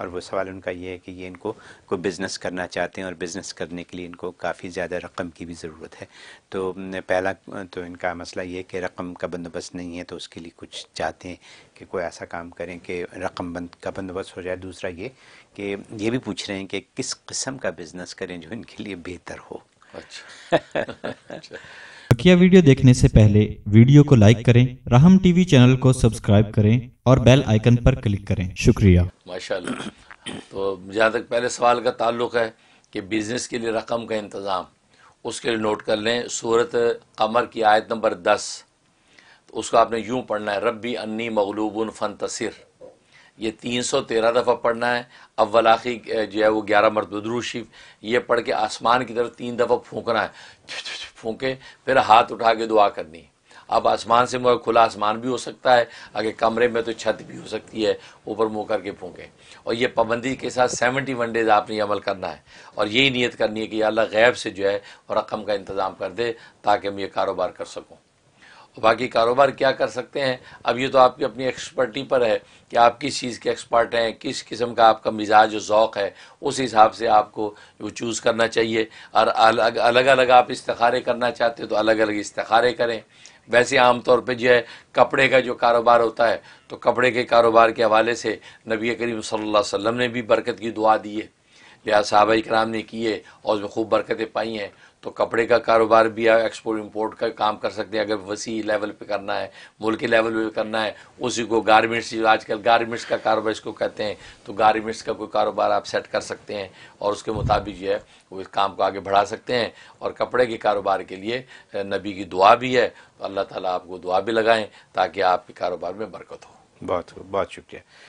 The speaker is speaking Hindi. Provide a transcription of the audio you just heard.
और वो सवाल उनका ये है कि ये इनको कोई बिज़नेस करना चाहते हैं और बिज़नेस करने के लिए इनको काफ़ी ज़्यादा रकम की भी ज़रूरत है तो पहला तो इनका मसला ये है कि रकम का बंदोबस्त नहीं है तो उसके लिए कुछ चाहते हैं कि कोई ऐसा काम करें कि रकम बंद का बंदोबस्त हो जाए दूसरा ये कि ये भी पूछ रहे हैं कि किस किस्म का बिज़नेस करें जो इनके लिए बेहतर हो अच्छा, अच्छा। बकिया वीडियो देखने से पहले वीडियो को लाइक करें राहम टीवी चैनल को सब्सक्राइब करें और बेल आइकन पर क्लिक करें शुक्रिया माशाल्लाह तो जहाँ तक पहले सवाल का ताल्लुक है कि बिज़नेस के लिए रकम का इंतज़ाम उसके लिए नोट कर लें सूरत कमर की आयत नंबर दस तो उसको आपने यूं पढ़ना है रबी अन्नी मगलूबन फन तसर ये तीन सौ तेरह दफ़ा पढ़ना है अव्वल आखिरी जो है वो ग्यारह मरतबद्रूशीफ ये पढ़ के आसमान की तरफ तीन दफ़ा फूकना है फूके फिर हाथ उठा के दुआ करनी है अब आसमान से मुँह खुला आसमान भी हो सकता है आगे कमरे में तो छत भी हो सकती है ऊपर मुँह करके फूके और ये पाबंदी के साथ सेवेंटी वन डेज आपने अमल करना है और यही नीयत करनी है कि अल्लाह गैब से जो है रकम का इंतज़ाम कर दे ताकि मैं ये कारोबार कर सकूँ बाकी कारोबार क्या कर सकते हैं अब ये तो आपकी अपनी एक्सपर्टी पर है कि आप किस चीज़ के एक्सपर्ट हैं किस किस्म का आपका मिजाज और ओक़ है उस हिसाब से आपको वो चूज़ करना चाहिए और अलग अलग अलग आप इस्तारे करना चाहते हो तो अलग अलग इस्तारे करें वैसे आम तौर पे जो है कपड़े का जो कारोबार होता है तो कपड़े के कारोबार के हवाले से नबी करीम सल्लल्लाहु अलैहि वसल्लम ने भी बरकत की दुआ दी है लिहाजा साहबा कराम ने किए और उसमें खूब बरकतें पाई हैं तो कपड़े का कारोबार भी आप एक्सपोर्ट इंपोर्ट का काम कर सकते हैं अगर वसी लेवल पे करना है मुल्क लेवल पे करना है उसी को गारमेंट्स आजकल गारमेंट्स का कारोबार इसको कहते हैं तो गारमेंट्स का कोई कारोबार आप सेट कर सकते हैं और उसके मुताबिक जो है वो इस काम को आगे बढ़ा सकते हैं और कपड़े के कारोबार के लिए नबी की दुआ भी है तो अल्लाह ताला आपको दुआ भी लगाएं ताकि आपके कारोबार में बरकत हो बहुत बहुत शुक्रिया